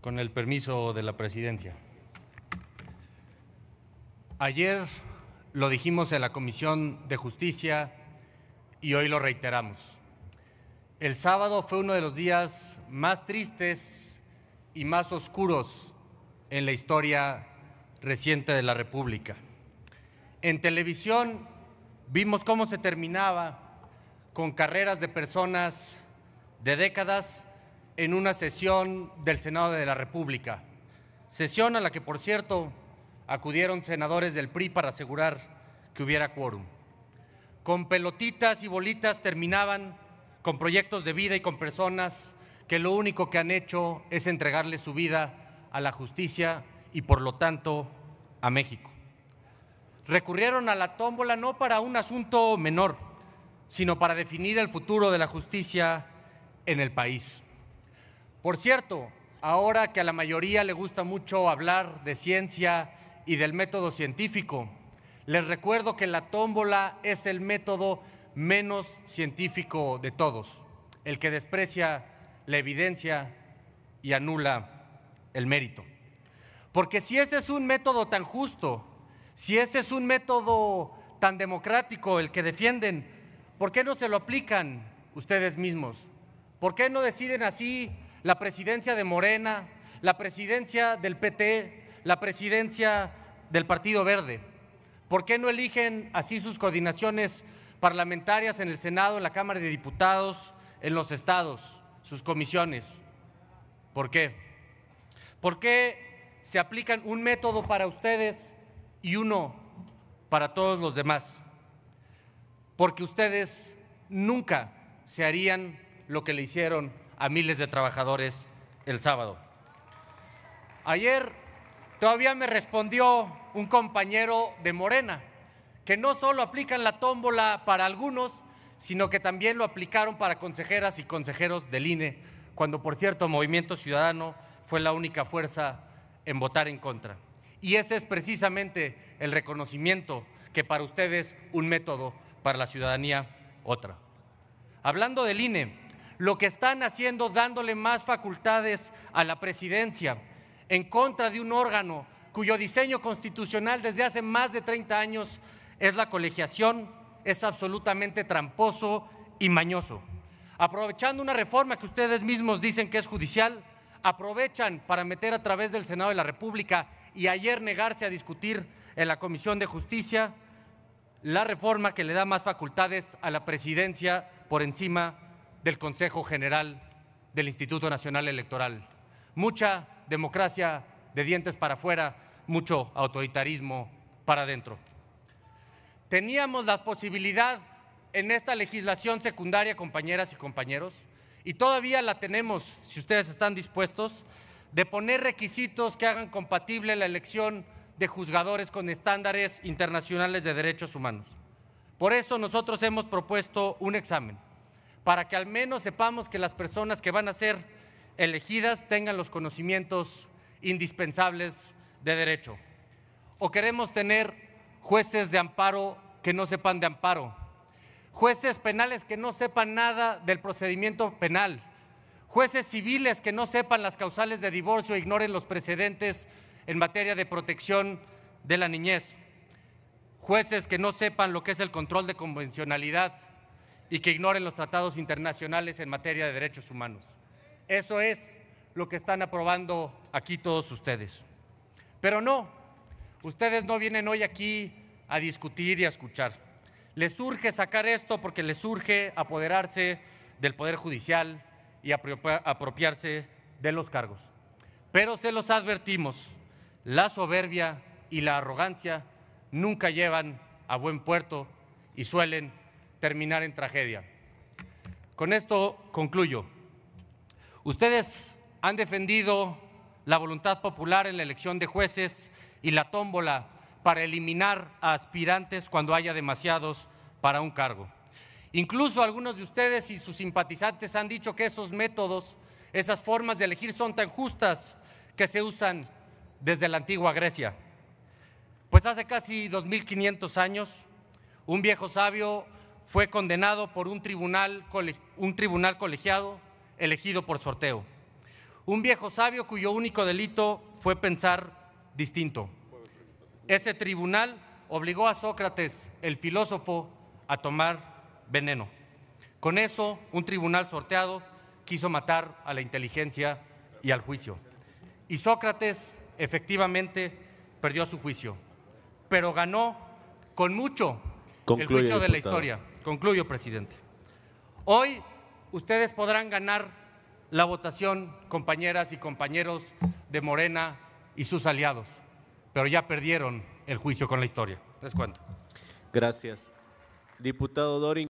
Con el permiso de la presidencia. Ayer lo dijimos en la Comisión de Justicia y hoy lo reiteramos. El sábado fue uno de los días más tristes y más oscuros en la historia reciente de la República. En televisión vimos cómo se terminaba con carreras de personas de décadas en una sesión del Senado de la República, sesión a la que, por cierto, acudieron senadores del PRI para asegurar que hubiera quórum. Con pelotitas y bolitas terminaban con proyectos de vida y con personas que lo único que han hecho es entregarle su vida a la justicia y por lo tanto a México. Recurrieron a la tómbola no para un asunto menor, sino para definir el futuro de la justicia en el país. Por cierto, ahora que a la mayoría le gusta mucho hablar de ciencia y del método científico, les recuerdo que la tómbola es el método menos científico de todos, el que desprecia la evidencia y anula el mérito. Porque si ese es un método tan justo, si ese es un método tan democrático el que defienden, ¿por qué no se lo aplican ustedes mismos? ¿Por qué no deciden así la presidencia de Morena, la presidencia del PT, la presidencia del Partido Verde. ¿Por qué no eligen así sus coordinaciones parlamentarias en el Senado, en la Cámara de Diputados, en los estados, sus comisiones? ¿Por qué? ¿Por qué se aplican un método para ustedes y uno para todos los demás? Porque ustedes nunca se harían lo que le hicieron a miles de trabajadores el sábado. Ayer todavía me respondió un compañero de Morena, que no solo aplican la tómbola para algunos, sino que también lo aplicaron para consejeras y consejeros del INE, cuando por cierto Movimiento Ciudadano fue la única fuerza en votar en contra. Y ese es precisamente el reconocimiento que para ustedes un método, para la ciudadanía otra. Hablando del INE, lo que están haciendo dándole más facultades a la presidencia en contra de un órgano cuyo diseño constitucional desde hace más de 30 años es la colegiación, es absolutamente tramposo y mañoso. Aprovechando una reforma que ustedes mismos dicen que es judicial, aprovechan para meter a través del Senado de la República y ayer negarse a discutir en la Comisión de Justicia la reforma que le da más facultades a la presidencia por encima del Consejo General del Instituto Nacional Electoral. Mucha democracia de dientes para afuera, mucho autoritarismo para adentro. Teníamos la posibilidad en esta legislación secundaria, compañeras y compañeros, y todavía la tenemos, si ustedes están dispuestos, de poner requisitos que hagan compatible la elección de juzgadores con estándares internacionales de derechos humanos. Por eso nosotros hemos propuesto un examen para que al menos sepamos que las personas que van a ser elegidas tengan los conocimientos indispensables de derecho. O queremos tener jueces de amparo que no sepan de amparo, jueces penales que no sepan nada del procedimiento penal, jueces civiles que no sepan las causales de divorcio e ignoren los precedentes en materia de protección de la niñez, jueces que no sepan lo que es el control de convencionalidad y que ignoren los tratados internacionales en materia de derechos humanos. Eso es lo que están aprobando aquí todos ustedes. Pero no, ustedes no vienen hoy aquí a discutir y a escuchar. Les urge sacar esto porque les urge apoderarse del Poder Judicial y apropiarse de los cargos. Pero se los advertimos, la soberbia y la arrogancia nunca llevan a buen puerto y suelen terminar en tragedia. Con esto concluyo. Ustedes han defendido la voluntad popular en la elección de jueces y la tómbola para eliminar a aspirantes cuando haya demasiados para un cargo. Incluso algunos de ustedes y sus simpatizantes han dicho que esos métodos, esas formas de elegir son tan justas que se usan desde la antigua Grecia. Pues hace casi 2.500 años, un viejo sabio fue condenado por un tribunal, un tribunal colegiado elegido por sorteo. Un viejo sabio cuyo único delito fue pensar distinto. Ese tribunal obligó a Sócrates, el filósofo, a tomar veneno. Con eso, un tribunal sorteado quiso matar a la inteligencia y al juicio. Y Sócrates efectivamente perdió su juicio, pero ganó con mucho el juicio de la historia. Concluyo, presidente. Hoy ustedes podrán ganar la votación, compañeras y compañeros de Morena y sus aliados, pero ya perdieron el juicio con la historia. Les cuento. Gracias. Diputado Dorin.